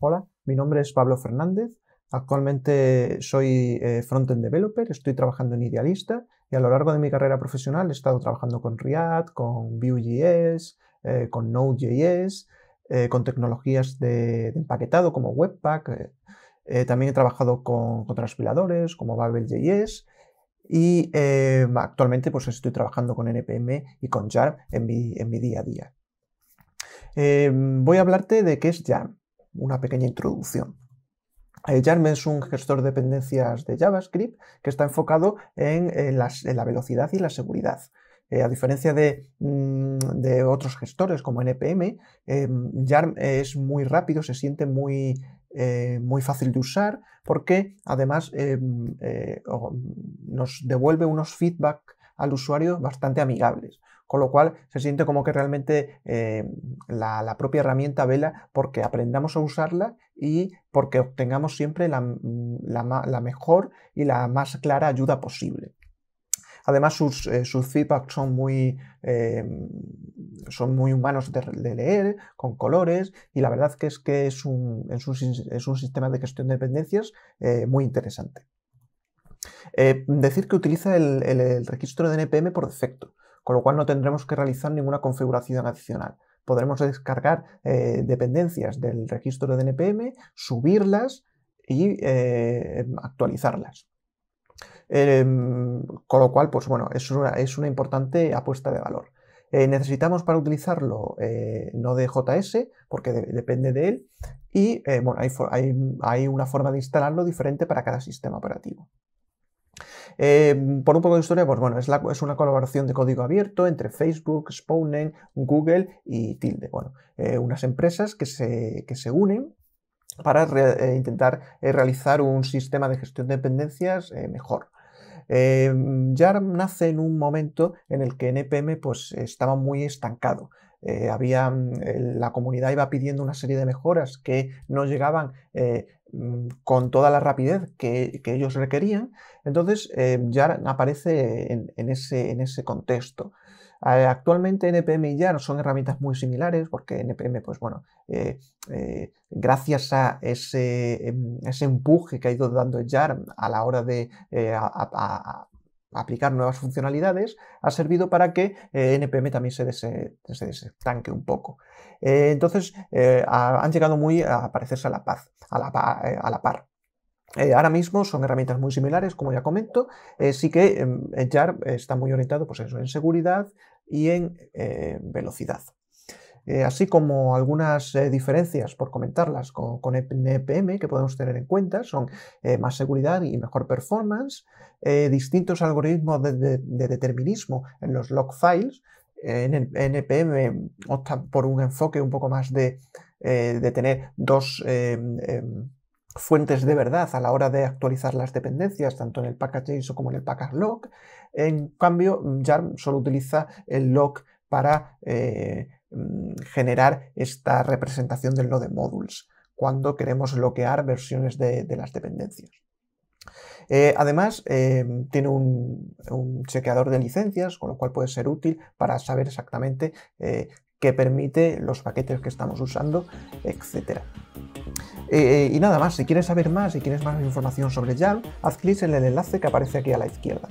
Hola, mi nombre es Pablo Fernández. Actualmente soy eh, frontend developer, estoy trabajando en Idealista y a lo largo de mi carrera profesional he estado trabajando con React, con Vue.js, eh, con Node.js, eh, con tecnologías de, empaquetado como Webpack. también he trabajado con, transpiladores como Babel.js y actualmente pues estoy trabajando con NPM y con Jarm en mi, día a día. voy a hablarte de qué es yarn una pequeña introducción. Yarn eh, es un gestor de dependencias de JavaScript que está enfocado en, la velocidad y la seguridad. Eh, a diferencia mm, de, otros gestores como NPM, eh, es muy rápido, se siente muy, eh, muy fácil de usar porque además nos devuelve unos feedback al usuario bastante amigables con lo cual se siente como que realmente eh, la, propia herramienta vela porque aprendamos a usarla y porque obtengamos siempre la, mm, mejor y la más clara ayuda posible. Además, sus, eh, feedbacks son muy, eh, son muy humanos de, leer, con colores, y la verdad que es que es un, sistema de gestión de dependencias muy interesante. decir que utiliza el, registro de NPM por defecto con lo cual no tendremos que realizar ninguna configuración adicional. Podremos descargar eh, dependencias del registro de NPM, subirlas y eh, actualizarlas. Em, con lo cual, pues bueno, es una, es una importante apuesta de valor. Eh, necesitamos para utilizarlo no de porque depende de él, y hay, una forma de instalarlo diferente para cada sistema operativo. Em, por un poco de historia, pues es, una colaboración de código abierto entre Facebook, Sponen, Google y Tilde. Eh, unas empresas que se, unen para eh, intentar eh, realizar un sistema de gestión de dependencias mejor. Eh, nace en un momento en el que NPM pues, estaba muy estancado. Eh, había, mm, la comunidad iba pidiendo una serie de mejoras que no llegaban eh, mm, con toda la rapidez que, ellos requerían, entonces eh, YAR aparece en, ese, en ese contexto. Actualmente NPM y YAR son herramientas muy similares porque NPM, pues bueno, gracias a em, ese, empuje que ha ido dando YAR a la hora de aplicar nuevas funcionalidades, ha servido para que eh, NPM también se, desestanque un poco. Eh, entonces, eh, han llegado muy a parecerse a la, paz, a la, par. ahora mismo son herramientas muy similares, como ya comento, sí que JAR em, está muy orientado pues en seguridad y en velocidad. Eh, así como algunas eh, diferencias, por comentarlas, con, NPM que podemos tener en cuenta, son eh, más seguridad y mejor performance, distintos algoritmos de, determinismo en los log files. En NPM opta por un enfoque un poco más de, tener dos em, em, fuentes de verdad a la hora de actualizar las dependencias, tanto en el package como en el package log. En cambio, JARM solo utiliza el log para eh, mm, generar esta representación del de módulos cuando queremos bloquear versiones de, las dependencias. Eh, además, eh, tiene un, chequeador de licencias, con lo cual puede ser útil para saber exactamente qué permite, los paquetes que estamos usando, etc. y nada más, si quieres saber más y si quieres más información sobre YAML, haz clic en el enlace que aparece aquí a la izquierda.